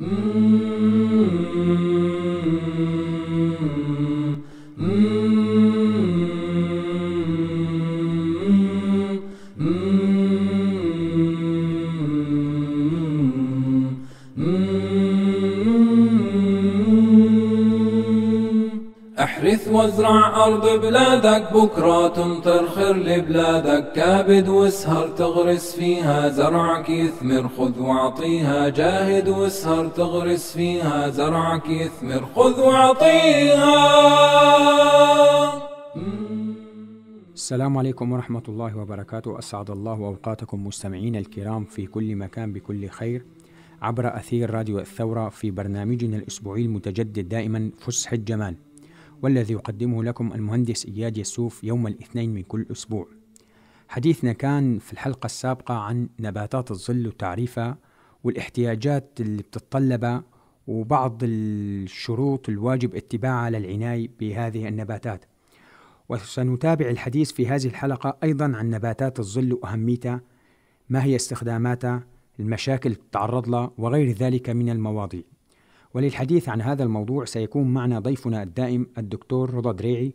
Mm. الأرض بلادك بكرة تمطر خير لبلادك كابد واسهر تغرس فيها زرعك يثمر خذ واعطيها جاهد واسهر تغرس فيها زرعك يثمر خذ واعطيها السلام عليكم ورحمة الله وبركاته أسعد الله أوقاتكم مستمعين الكرام في كل مكان بكل خير عبر أثير راديو الثورة في برنامجنا الأسبوعي المتجدد دائما فسح الجمال والذي يقدمه لكم المهندس إياد يسوف يوم الاثنين من كل أسبوع حديثنا كان في الحلقة السابقة عن نباتات الظل وتعريفها والاحتياجات اللي بتتطلبها وبعض الشروط الواجب اتباعها للعناية بهذه النباتات وسنتابع الحديث في هذه الحلقة أيضا عن نباتات الظل وأهميتها ما هي استخداماتها المشاكل تعرض لها وغير ذلك من المواضيع وللحديث عن هذا الموضوع سيكون معنا ضيفنا الدائم الدكتور رضا دريعي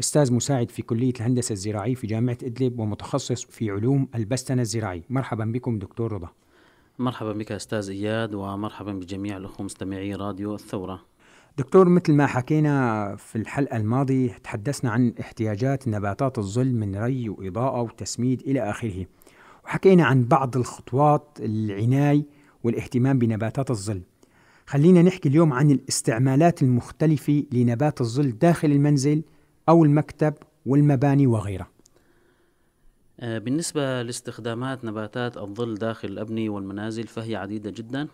استاذ مساعد في كليه الهندسه الزراعيه في جامعه ادلب ومتخصص في علوم البستنه الزراعيه مرحبا بكم دكتور رضا مرحبا بك استاذ اياد ومرحبا بجميع الاخوه مستمعي راديو الثوره دكتور مثل ما حكينا في الحلقة الماضية تحدثنا عن احتياجات نباتات الظل من ري وإضاءة وتسميد إلى آخره وحكينا عن بعض الخطوات العناية والاهتمام بنباتات الظل خلينا نحكي اليوم عن الاستعمالات المختلفة لنبات الظل داخل المنزل أو المكتب والمباني وغيرها آه، بالنسبة لاستخدامات نباتات الظل داخل الأبنية والمنازل فهي عديدة جدا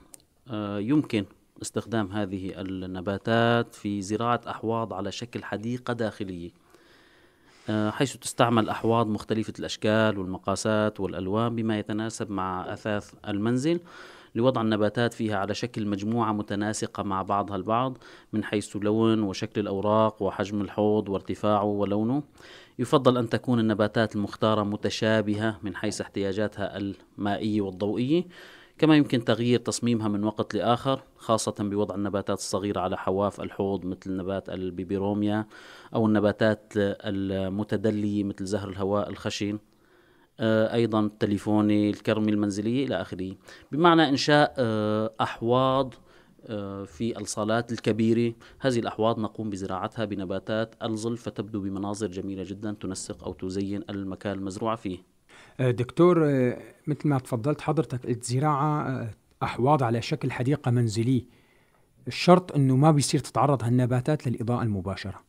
آه، يمكن استخدام هذه النباتات في زراعة أحواض على شكل حديقة داخلية آه، حيث تستعمل أحواض مختلفة الأشكال والمقاسات والألوان بما يتناسب مع أثاث المنزل لوضع النباتات فيها على شكل مجموعة متناسقة مع بعضها البعض من حيث لون وشكل الأوراق وحجم الحوض وارتفاعه ولونه يفضل أن تكون النباتات المختارة متشابهة من حيث احتياجاتها المائية والضوئية كما يمكن تغيير تصميمها من وقت لآخر خاصة بوضع النباتات الصغيرة على حواف الحوض مثل نبات البيبيروميا أو النباتات المتدلية مثل زهر الهواء الخشن آه، ايضا التليفوني الكرمي المنزليه الى اخره بمعنى انشاء آه، احواض آه، في الصالات الكبيرة هذه الأحواض نقوم بزراعتها بنباتات الظل فتبدو بمناظر جميلة جدا تنسق أو تزين المكان المزروعة فيه دكتور مثل ما تفضلت حضرتك الزراعة أحواض على شكل حديقة منزلية الشرط أنه ما بيصير تتعرض هالنباتات للإضاءة المباشرة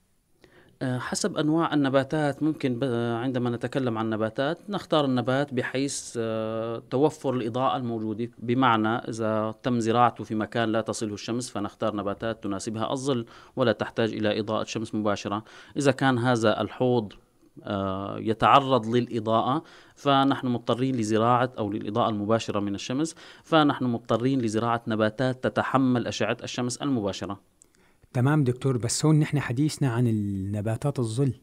آه، حسب انواع النباتات ممكن آه، عندما نتكلم عن نباتات نختار النبات بحيث آه، توفر الاضاءه الموجوده بمعنى اذا تم زراعته في مكان لا تصله الشمس فنختار نباتات تناسبها الظل ولا تحتاج الى اضاءه شمس مباشره اذا كان هذا الحوض يتعرض للإضاءة فنحن مضطرين لزراعة أو للإضاءة المباشرة من الشمس فنحن مضطرين لزراعة نباتات تتحمل أشعة الشمس المباشرة تمام دكتور بس هون نحن حديثنا عن النباتات الظل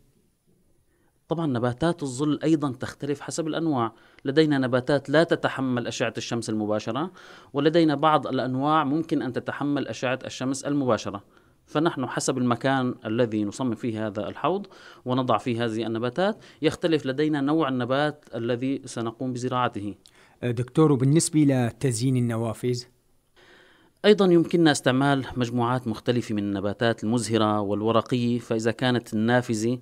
طبعا نباتات الظل ايضا تختلف حسب الانواع، لدينا نباتات لا تتحمل اشعه الشمس المباشره، ولدينا بعض الانواع ممكن ان تتحمل اشعه الشمس المباشره. فنحن حسب المكان الذي نصمم فيه هذا الحوض ونضع فيه هذه النباتات، يختلف لدينا نوع النبات الذي سنقوم بزراعته. أه، دكتور وبالنسبه لتزيين النوافذ؟ أيضا يمكننا استعمال مجموعات مختلفة من النباتات المزهرة والورقية فإذا كانت النافذة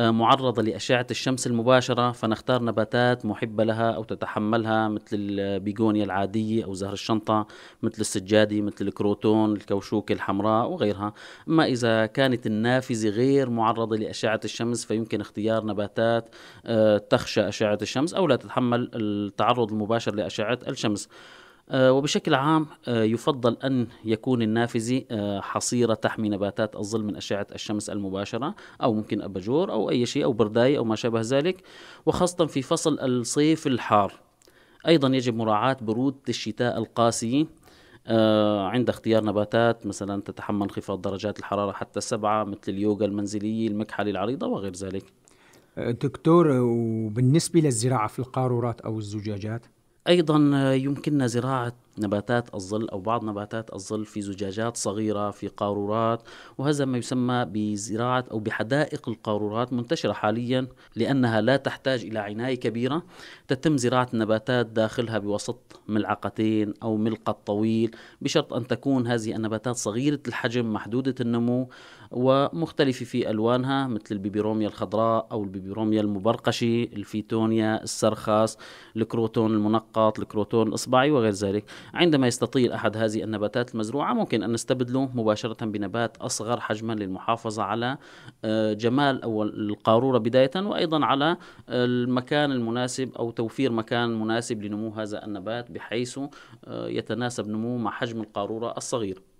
آه، معرضة لأشعة الشمس المباشرة فنختار نباتات محبة لها أو تتحملها مثل البيغونيا العادية أو زهر الشنطة مثل السجادة مثل الكروتون الكوشوك الحمراء وغيرها أما إذا كانت النافذة غير معرضة لأشعة الشمس فيمكن اختيار نباتات آه، تخشى أشعة الشمس أو لا تتحمل التعرض المباشر لأشعة الشمس آه، وبشكل عام آه، يفضل أن يكون النافذة آه، حصيرة تحمي نباتات الظل من أشعة الشمس المباشرة أو ممكن أباجور أو أي شيء أو برداية أو ما شابه ذلك وخاصة في فصل الصيف الحار أيضا يجب مراعاة برودة الشتاء القاسية عند اختيار نباتات مثلا تتحمل انخفاض درجات الحرارة حتى سبعة مثل اليوغا المنزلية المكحلة العريضة وغير ذلك دكتور وبالنسبة للزراعة في القارورات أو الزجاجات أيضا يمكننا زراعة نباتات الظل أو بعض نباتات الظل في زجاجات صغيرة في قارورات وهذا ما يسمى بزراعة أو بحدائق القارورات منتشرة حاليا لأنها لا تحتاج إلى عناية كبيرة تتم زراعة النباتات داخلها بوسط ملعقتين أو ملقط طويل بشرط أن تكون هذه النباتات صغيرة الحجم محدودة النمو ومختلفة في ألوانها مثل البيبيروميا الخضراء أو البيبيروميا المبرقشة الفيتونيا السرخس الكروتون المنقط الكروتون الإصبعي وغير ذلك عندما يستطيل أحد هذه النباتات المزروعة ممكن أن نستبدله مباشرة بنبات أصغر حجما للمحافظة على آه، جمال أو القارورة بداية وأيضا على آه، المكان المناسب أو توفير مكان مناسب لنمو هذا النبات بحيث آه، يتناسب نموه مع حجم القارورة الصغيرة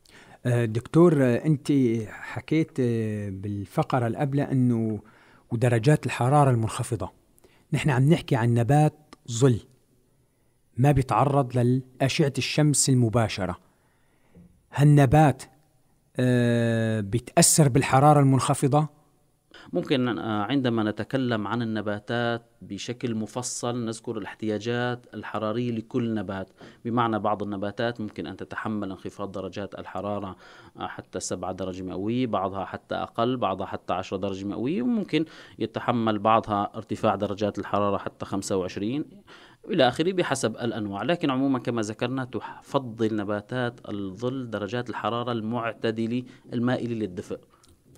دكتور انت حكيت آه، بالفقره الأبلة انه ودرجات الحراره المنخفضه نحن عم نحكي عن نبات ظل ما بيتعرض لأشعة الشمس المباشرة هالنبات آه، بيتأثر بالحرارة المنخفضة ممكن آه، عندما نتكلم عن النباتات بشكل مفصل نذكر الاحتياجات الحرارية لكل نبات بمعنى بعض النباتات ممكن أن تتحمل انخفاض درجات الحرارة آه، حتى 7 درجة مئوية بعضها حتى أقل بعضها حتى 10 درجة مئوية وممكن يتحمل بعضها ارتفاع درجات الحرارة حتى 25 إلى آخره بحسب الأنواع لكن عموما كما ذكرنا تفضل نباتات الظل درجات الحرارة المعتدلة المائلة للدفء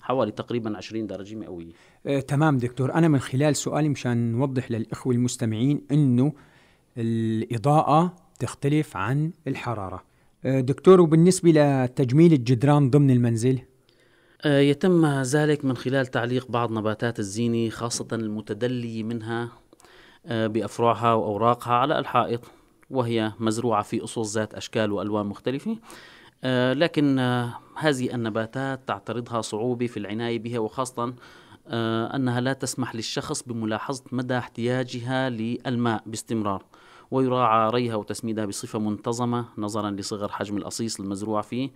حوالي تقريبا 20 درجه مئويه آه، تمام دكتور انا من خلال سؤالي مشان نوضح للاخوه المستمعين انه الاضاءه تختلف عن الحراره آه، دكتور وبالنسبه لتجميل الجدران ضمن المنزل آه، يتم ذلك من خلال تعليق بعض نباتات الزينه خاصه المتدليه منها آه، بافرعها واوراقها على الحائط وهي مزروعه في اصول ذات اشكال والوان مختلفه آه، لكن آه، هذه النباتات تعترضها صعوبة في العناية بها وخاصة آه، أنها لا تسمح للشخص بملاحظة مدى احتياجها للماء باستمرار ويراعى ريها وتسميدها بصفة منتظمة نظرا لصغر حجم الأصيص المزروع فيه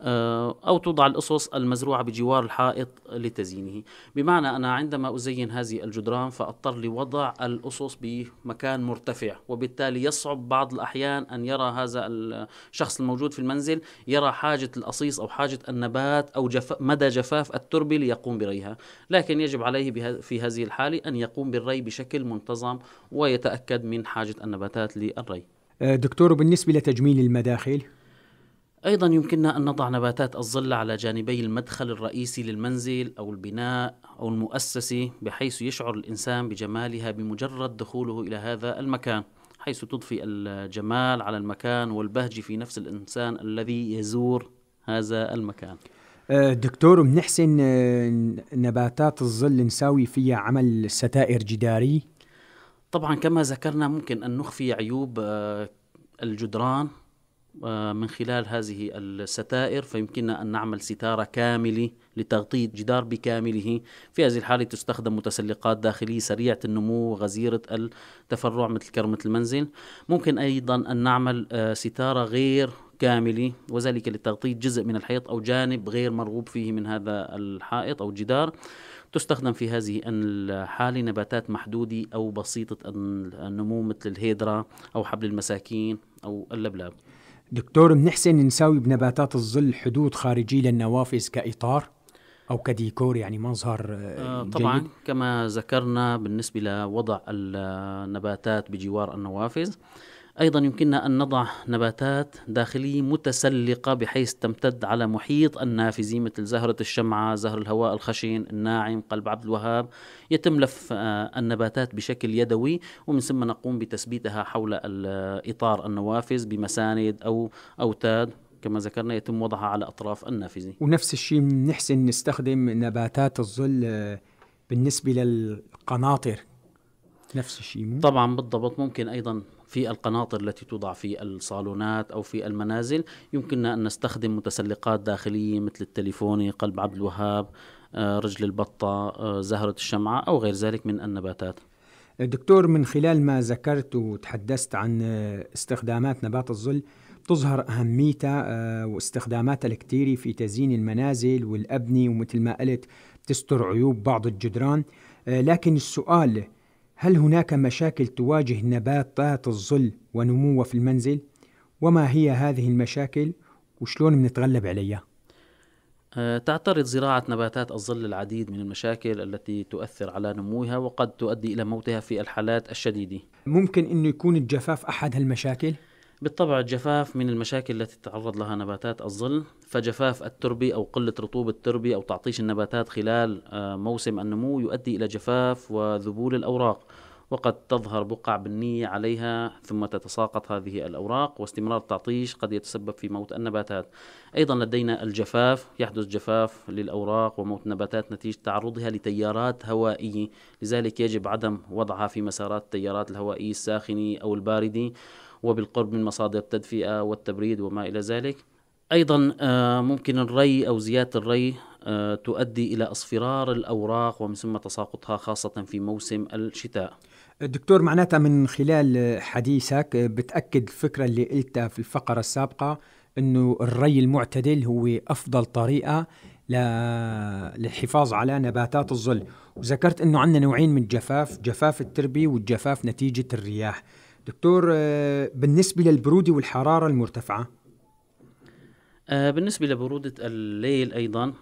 آه، أو توضع الأصص المزروعة بجوار الحائط لتزيينه بمعنى أنا عندما أزين هذه الجدران فأضطر لوضع الأصص بمكان مرتفع وبالتالي يصعب بعض الأحيان أن يرى هذا الشخص الموجود في المنزل يرى حاجة الأصيص أو حاجة النبات أو جف... مدى جفاف التربة ليقوم بريها لكن يجب عليه به... في هذه الحالة أن يقوم بالري بشكل منتظم ويتأكد من حاجة النباتات للري آه، دكتور بالنسبة لتجميل المداخل أيضا يمكننا أن نضع نباتات الظل على جانبي المدخل الرئيسي للمنزل أو البناء أو المؤسسة بحيث يشعر الإنسان بجمالها بمجرد دخوله إلى هذا المكان حيث تضفي الجمال على المكان والبهجة في نفس الإنسان الذي يزور هذا المكان أه، دكتور بنحسن أه، نباتات الظل نساوي فيها عمل ستائر جداري طبعا كما ذكرنا ممكن أن نخفي عيوب أه، الجدران آه، من خلال هذه الستائر فيمكننا أن نعمل ستارة كاملة لتغطية جدار بكامله في هذه الحالة تستخدم متسلقات داخلية سريعة النمو وغزيرة التفرع مثل كرمة المنزل ممكن أيضا أن نعمل آه، ستارة غير كاملة وذلك لتغطية جزء من الحيط أو جانب غير مرغوب فيه من هذا الحائط أو الجدار تستخدم في هذه الحالة نباتات محدودة أو بسيطة النمو مثل الهيدرا أو حبل المساكين أو اللبلاب دكتور بنحسن نساوي بنباتات الظل حدود خارجية للنوافذ كإطار أو كديكور يعني مظهر آه, آه، طبعا جيد. كما ذكرنا بالنسبة لوضع النباتات آه، بجوار النوافذ أيضا يمكننا أن نضع نباتات داخلية متسلقة بحيث تمتد على محيط النافذة مثل زهرة الشمعة، زهر الهواء الخشن، الناعم، قلب عبد الوهاب، يتم لف آه، النباتات بشكل يدوي ومن ثم نقوم بتثبيتها حول إطار النوافذ بمساند أو أوتاد كما ذكرنا يتم وضعها على أطراف النافذة ونفس الشيء بنحسن نستخدم نباتات الظل آه، بالنسبة للقناطر نفس الشيء طبعا بالضبط ممكن أيضا في القناطر التي توضع في الصالونات أو في المنازل يمكننا أن نستخدم متسلقات داخلية مثل التليفوني قلب عبد الوهاب آه، رجل البطة آه، زهرة الشمعة أو غير ذلك من النباتات دكتور من خلال ما ذكرت وتحدثت عن استخدامات نبات الظل تظهر أهميتها آه، واستخداماتها الكثيره في تزيين المنازل والأبنية ومثل ما قلت تستر عيوب بعض الجدران لكن السؤال هل هناك مشاكل تواجه نباتات الظل ونموها في المنزل؟ وما هي هذه المشاكل وشلون بنتغلب عليها؟ أه، تعترض زراعة نباتات الظل العديد من المشاكل التي تؤثر على نموها وقد تؤدي إلى موتها في الحالات الشديدة ممكن أنه يكون الجفاف أحد هالمشاكل؟ بالطبع الجفاف من المشاكل التي تتعرض لها نباتات الظل فجفاف التربة أو قلة رطوبة التربة أو تعطيش النباتات خلال آه، موسم النمو يؤدي إلى جفاف وذبول الأوراق وقد تظهر بقع بنية عليها ثم تتساقط هذه الأوراق واستمرار التعطيش قد يتسبب في موت النباتات أيضا لدينا الجفاف يحدث جفاف للأوراق وموت النباتات نتيجة تعرضها لتيارات هوائية لذلك يجب عدم وضعها في مسارات التيارات الهوائية الساخنة أو الباردة وبالقرب من مصادر التدفئة والتبريد وما إلى ذلك أيضا آه، ممكن الري أو زيادة الري آه، تؤدي إلى أصفرار الأوراق ومن ثم تساقطها خاصة في موسم الشتاء دكتور معناتها من خلال حديثك بتأكد الفكرة اللي قلتها في الفقرة السابقة أنه الري المعتدل هو أفضل طريقة للحفاظ على نباتات الظل وذكرت أنه عندنا نوعين من الجفاف جفاف التربي والجفاف نتيجة الرياح دكتور آه، بالنسبة للبرودة والحرارة المرتفعة آه، بالنسبة لبرودة الليل أيضا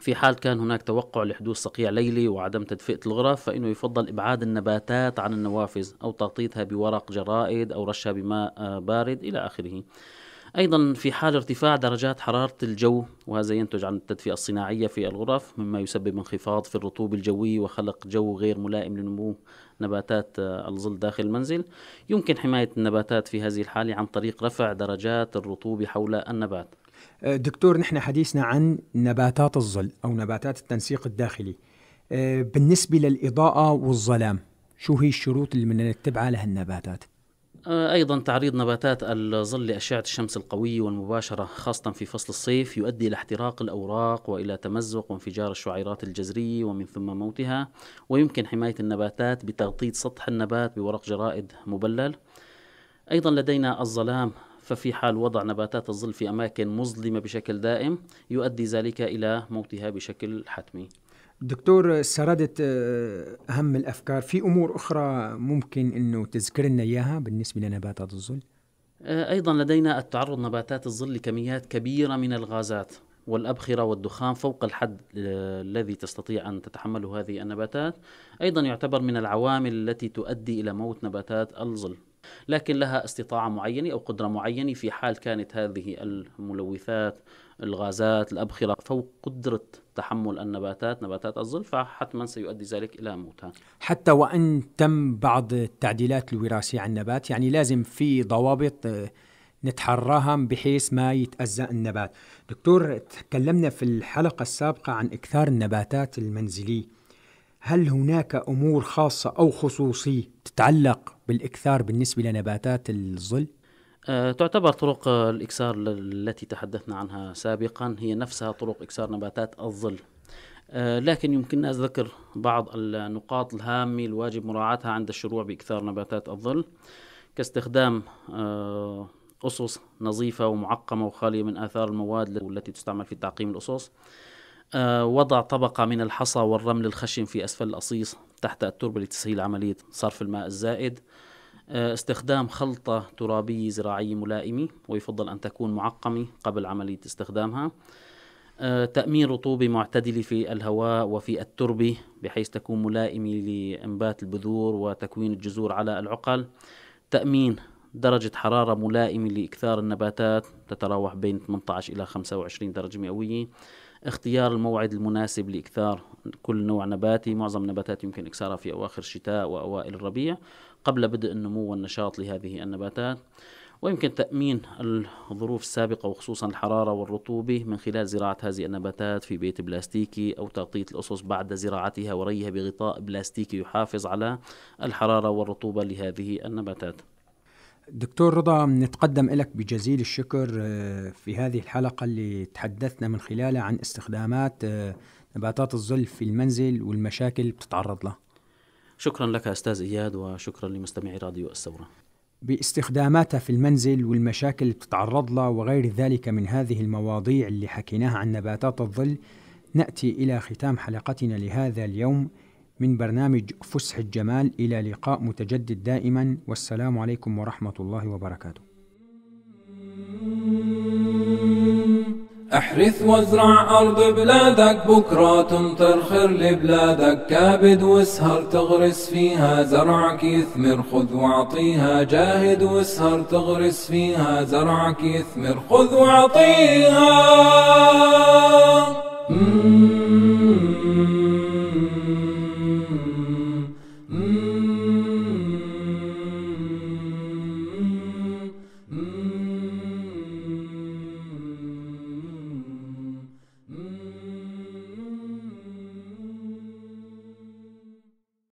في حال كان هناك توقع لحدوث صقيع ليلي وعدم تدفئة الغرف فإنه يفضل إبعاد النباتات عن النوافذ أو تغطيتها بورق جرائد أو رشها بماء آه، بارد إلى آخره أيضا في حال ارتفاع درجات حرارة الجو وهذا ينتج عن التدفئة الصناعية في الغرف مما يسبب انخفاض في الرطوبة الجوية وخلق جو غير ملائم لنمو نباتات آه، الظل داخل المنزل يمكن حماية النباتات في هذه الحالة عن طريق رفع درجات الرطوبة حول النبات آه، دكتور نحن حديثنا عن نباتات الظل أو نباتات التنسيق الداخلي آه، بالنسبة للإضاءة والظلام شو هي الشروط اللي بدنا نتبعها لهالنباتات؟ آه، أيضا تعريض نباتات الظل لأشعة الشمس القوية والمباشرة خاصة في فصل الصيف يؤدي إلى احتراق الأوراق وإلى تمزق وانفجار الشعيرات الجذرية ومن ثم موتها ويمكن حماية النباتات بتغطية سطح النبات بورق جرائد مبلل أيضا لدينا الظلام ففي حال وضع نباتات الظل في أماكن مظلمة بشكل دائم يؤدي ذلك إلى موتها بشكل حتمي دكتور سردت آه، أهم الأفكار في أمور أخرى ممكن أنه تذكرنا إياها بالنسبة لنباتات الظل آه، أيضا لدينا التعرض نباتات الظل لكميات كبيرة من الغازات والأبخرة والدخان فوق الحد آه، الذي تستطيع أن تتحمله هذه النباتات أيضا يعتبر من العوامل التي تؤدي إلى موت نباتات الظل لكن لها استطاعة معينة أو قدرة معينة في حال كانت هذه الملوثات الغازات الأبخرة فوق قدرة تحمل النباتات نباتات الظل فحتما سيؤدي ذلك إلى موتها حتى وإن تم بعض التعديلات الوراثية على النبات يعني لازم في ضوابط آه، نتحراها بحيث ما يتأذى النبات دكتور تكلمنا في الحلقة السابقة عن إكثار النباتات المنزلية هل هناك امور خاصه او خصوصيه تتعلق بالاكثار بالنسبه لنباتات الظل؟ أه، تعتبر طرق الإكسار التي تحدثنا عنها سابقا هي نفسها طرق إكسار نباتات الظل أه، لكن يمكننا ذكر بعض النقاط الهامة الواجب مراعاتها عند الشروع بإكثار نباتات الظل كاستخدام أه، أسس نظيفة ومعقمة وخالية من آثار المواد التي تستعمل في تعقيم الأسس آه، وضع طبقة من الحصى والرمل الخشن في أسفل الأصيص تحت التربة لتسهيل عملية صرف الماء الزائد آه، استخدام خلطة ترابية زراعية ملائمة ويفضل أن تكون معقمة قبل عملية استخدامها آه، تأمين رطوبة معتدلة في الهواء وفي التربة بحيث تكون ملائمة لإنبات البذور وتكوين الجذور على العقل تأمين درجة حرارة ملائمة لإكثار النباتات تتراوح بين 18 إلى 25 درجة مئوية اختيار الموعد المناسب لإكثار كل نوع نباتي معظم النباتات يمكن إكثارها في أواخر الشتاء وأوائل الربيع قبل بدء النمو والنشاط لهذه النباتات ويمكن تأمين الظروف السابقة وخصوصا الحرارة والرطوبة من خلال زراعة هذه النباتات في بيت بلاستيكي أو تغطية الأسس بعد زراعتها وريها بغطاء بلاستيكي يحافظ على الحرارة والرطوبة لهذه النباتات دكتور رضا نتقدم لك بجزيل الشكر آه، في هذه الحلقة اللي تحدثنا من خلالها عن استخدامات آه، نباتات الظل في المنزل والمشاكل اللي بتتعرض لها شكرا لك أستاذ إياد وشكرا لمستمعي راديو الثورة باستخداماتها في المنزل والمشاكل اللي بتتعرض لها وغير ذلك من هذه المواضيع اللي حكيناها عن نباتات الظل نأتي إلى ختام حلقتنا لهذا اليوم من برنامج فسح الجمال إلى لقاء متجدد دائما والسلام عليكم ورحمة الله وبركاته احرث وازرع أرض بلادك بكرة تمطر خير لبلادك كابد واسهر تغرس فيها زرعك يثمر خذ واعطيها جاهد واسهر تغرس فيها زرعك يثمر خذ واعطيها